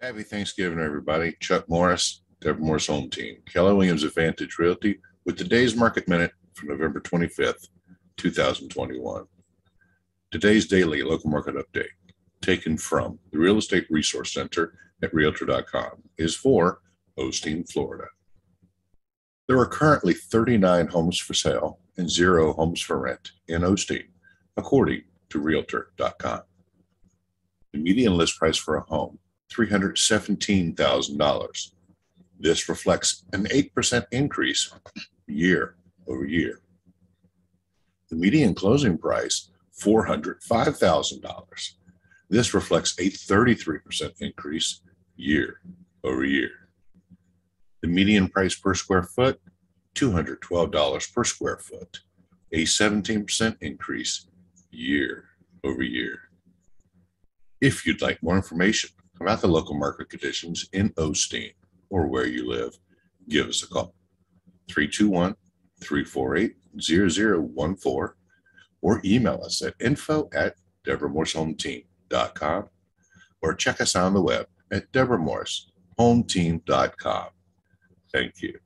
Happy Thanksgiving, everybody. Chuck Morris, Deborah Morris Home Team, Keller Williams Advantage Realty with today's market minute for November 25th, 2021. Today's daily local market update, taken from the Real Estate Resource Center at Realtor.com, is for Osteen, Florida. There are currently 39 homes for sale and zero homes for rent in Osteen, according to Realtor.com. The median list price for a home $317,000. This reflects an 8% increase year over year. The median closing price, $405,000. This reflects a 33% increase year over year. The median price per square foot, $212 per square foot, a 17% increase year over year. If you'd like more information about the local market conditions in Osteen or where you live, give us a call. 321 348 0014 or email us at info at deborahmorsehometeam.com or check us on the web at deborahmorsehometeam.com. Thank you.